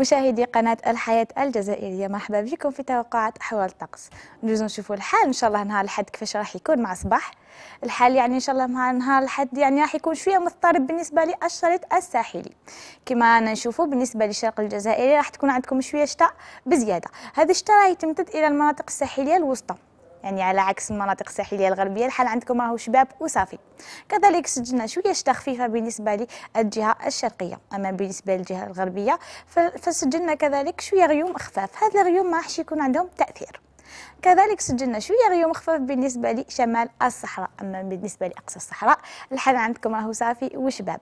مشاهدي قناة الحياة الجزائرية مرحبا بكم في توقعات أحوال الطقس نجوز نشوفوا الحال إن شاء الله نهار الحد كيفاش راح يكون مع صباح الحال يعني إن شاء الله مع نهار الحد يعني راح يكون شوية مضطرب بالنسبة للشريط الساحلي كما نشوفوا بالنسبة للشرق الجزائري راح تكون عندكم شوية شتاء بزيادة هذا الشتاء راح يتمتد إلى المناطق الساحلية الوسطى يعني على عكس المناطق الساحليه الغربيه الحال عندكم راهو شباب وصافي كذلك سجلنا شويه شتا خفيفه بالنسبه للجهه الشرقيه اما بالنسبه للجهه الغربيه فسجلنا كذلك شويه غيوم خفاف هذه الغيوم ما راحش يكون عندهم تاثير كذلك سجلنا شويه غيوم خفاف بالنسبه لشمال الصحراء اما بالنسبه لاقصى الصحراء الحال عندكم راهو صافي وشباب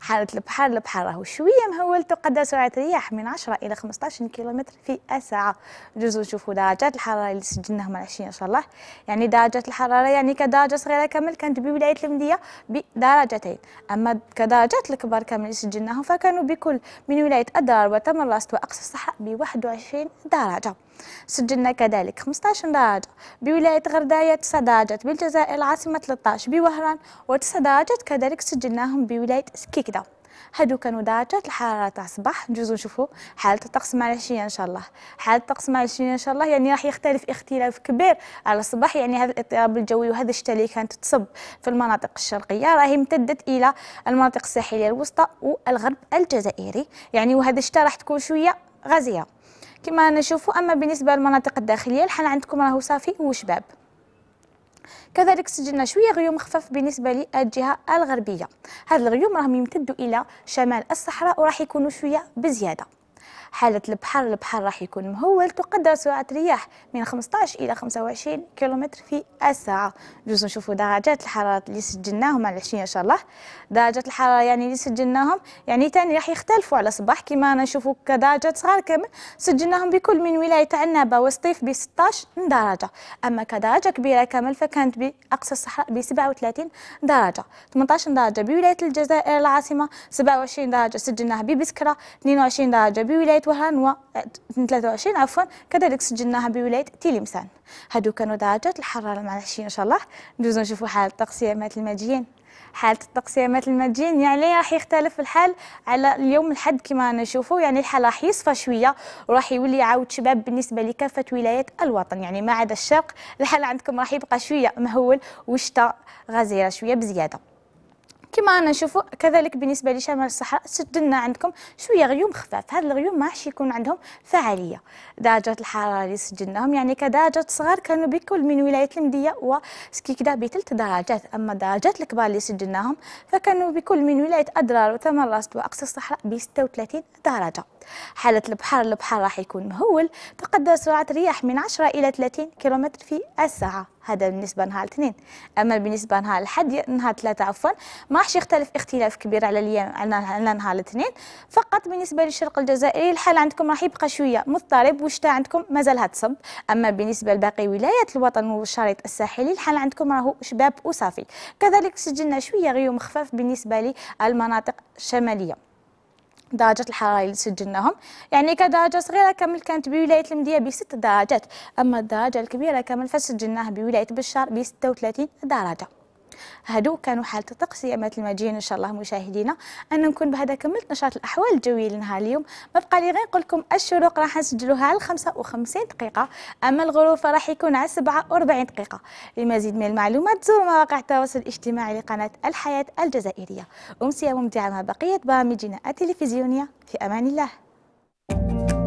حالة البحر البحر راهو شوية مهول تقدر سرعة الرياح من 10 إلى 15 كيلومتر في الساعة جوزو نشوفوا درجات الحرارة اللي سجلناهم العشية إن شاء الله يعني درجات الحرارة يعني كدرجة صغيرة كامل كانت بولاية المدية بدرجتين أما كدرجات الكبار كامل اللي سجلناهم فكانوا بكل من ولاية أدرار وتمرست وأقصى الصحراء ب 21 درجة سجلنا كذلك 15 درجة بولاية غرداية 9 درجات بالجزائر العاصمة 13 بوهران و9 درجات كذلك سجلناهم بولاية سكي كي كدا هادو كانوا درجات الحراره تاع الصباح نجوزو نشوفو حاله الطقس مع العشيه ان شاء الله حاله الطقس مع العشيه ان شاء الله يعني راح يختلف اختلاف كبير على الصباح يعني هذا الاضطراب الجوي وهذا الشتاء اللي كانت تصب في المناطق الشرقيه راهي امتدت الى المناطق الساحليه الوسطى والغرب الجزائري يعني وهذا الشتاء راح تكون شويه غازيه كما نشوفو اما بالنسبه للمناطق الداخليه الحال عندكم راهو صافي وشباب كذلك سجلنا شويه غيوم خفاف بالنسبه للجهه الغربيه هذا الغيوم راهم يمتدوا الى شمال الصحراء وراح يكونوا شويه بزياده حالة البحر البحر راح يكون مهول تقدر سرعة الرياح من 15 إلى 25 كيلومتر في الساعة جوز نشوفوا درجات الحرارة اللي سجلناهم على العشية إن شاء الله درجات الحرارة يعني اللي سجلناهم يعني تاني راح يختلفوا على صباح كما نشوفوا كدرجات صغار كامل سجلناهم بكل من ولاية عنابة وسطيف ب 16 درجة أما كدرجة كبيرة كامل فكانت بأقصى الصحراء ب 37 درجة 18 درجة بولاية الجزائر العاصمة 27 درجة سجلناها ببسكرة 22 درجة بولاية و 23 عفوا كذلك سجلناها بولاية تيليمسان هادو كانوا درجات الحرارة مع العشرين إن شاء الله ندوزو نشوفو حالة تقسيمات الماجيين حالة التقسيمات الماجيين يعني راح يختلف الحال على اليوم الحد كما نشوفو يعني الحال راح يصفى شوية وراح يولي عاود شباب بالنسبة لكافة ولايات الوطن يعني ما عدا الشرق الحال عندكم راح يبقى شوية مهول والشتاء غزيرة شوية بزيادة كما انا نشوفوا كذلك بالنسبه لشمال الصحراء سجلنا عندكم شويه غيوم خفاف هذا الغيوم عادش يكون عندهم فعاليه درجات الحراره اللي سجلناهم يعني كدرجات صغار كانوا بكل من ولايه المديه وسكيكدا بثلاث درجات اما درجات الكبار اللي سجلناهم فكانوا بكل من ولايه ادرار وثمن راست واقصى الصحراء ب 36 درجه حالة البحر البحر راح يكون مهول تقدر سرعة الرياح من 10 إلى 30 كيلومتر في الساعة هذا بالنسبه نهار الاثنين اما بالنسبه نهار الحد نهار ثلاثه عفوا ما راحش يختلف اختلاف كبير على اليوم على نهار الاثنين فقط بالنسبه للشرق الجزائري الحال عندكم راح يبقى شويه مضطرب والشتاء عندكم مازال هتصب اما بالنسبه لباقي ولايات الوطن والشريط الساحلي الحال عندكم راهو شباب وصافي كذلك سجلنا شويه غيوم خفاف بالنسبه للمناطق الشماليه درجات الحراره اللي سجلناهم يعني كدرجه صغيره كامل كانت بولايه المدية بست درجات اما الدرجه الكبيره كامل فسجلناها بولايه بشار ب 36 درجه هادو كانوا حالة الطقس أما المجين إن شاء الله مشاهدينا أن نكون بهذا كملت نشاط الأحوال الجوية لنهار اليوم ما بقى لي غير نقول لكم الشروق راح نسجلوها على 55 دقيقة أما الغروب فراح يكون على 47 دقيقة لمزيد من المعلومات زوروا مواقع التواصل الاجتماعي لقناة الحياة الجزائرية أمسية ممتعة مع بقية برامجنا التلفزيونية في أمان الله